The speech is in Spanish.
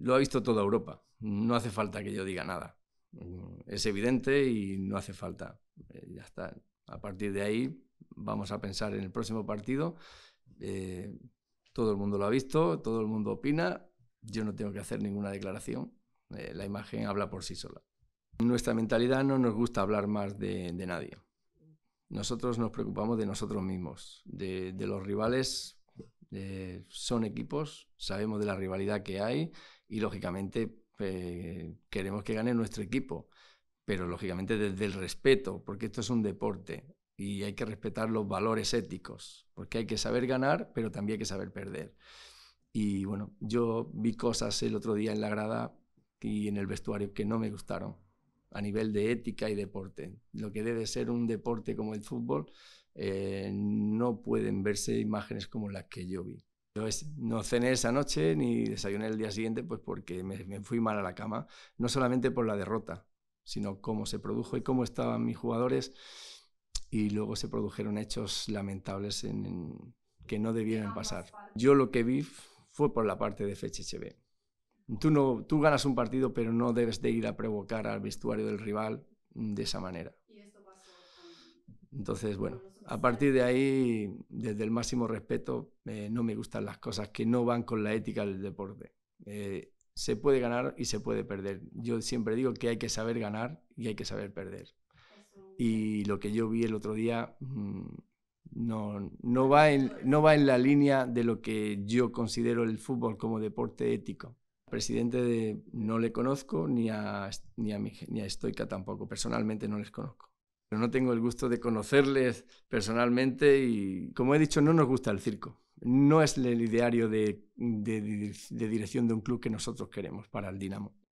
lo ha visto toda Europa. No hace falta que yo diga nada. Mm, es evidente y no hace falta. Eh, ya está. A partir de ahí vamos a pensar en el próximo partido. Eh, todo el mundo lo ha visto, todo el mundo opina. Yo no tengo que hacer ninguna declaración. Eh, la imagen habla por sí sola. Nuestra mentalidad no nos gusta hablar más de, nadie. Nosotros nos preocupamos de nosotros mismos, de los rivales. son equipos, sabemos de la rivalidad que hay y lógicamente eh, queremos que gane nuestro equipo, pero lógicamente desde el respeto, porque esto es un deporte y hay que respetar los valores éticos, porque hay que saber ganar, pero también hay que saber perder. Y bueno, yo vi cosas el otro día en la grada y en el vestuario que no me gustaron a nivel de ética y deporte. Lo que debe ser un deporte como el fútbol, eh, no pueden verse imágenes como las que yo vi no cené esa noche ni desayuné el día siguiente, pues porque me, fui mal a la cama, no solamente por la derrota, sino cómo se produjo y cómo estaban mis jugadores. Y luego se produjeron hechos lamentables que no debieron pasar. Yo lo que vi fue por la parte de FHB. Tú, no, tú ganas un partido, pero no debes de ir a provocar al vestuario del rival de esa manera. Entonces, bueno, a partir de ahí, desde el máximo respeto, eh, no me gustan las cosas que no van con la ética del deporte. Eh, se puede ganar y se puede perder. Yo siempre digo que hay que saber ganar y hay que saber perder. Y lo que yo vi el otro día mm, no, no, va en, no va en la línea de lo que yo considero el fútbol como deporte ético presidente de, no le conozco, ni a, ni a, ni a Stoica tampoco, personalmente no les conozco pero no tengo el gusto de conocerles personalmente y, como he dicho, no nos gusta el circo. No es el ideario de, de dirección de un club que nosotros queremos para el Dinamo.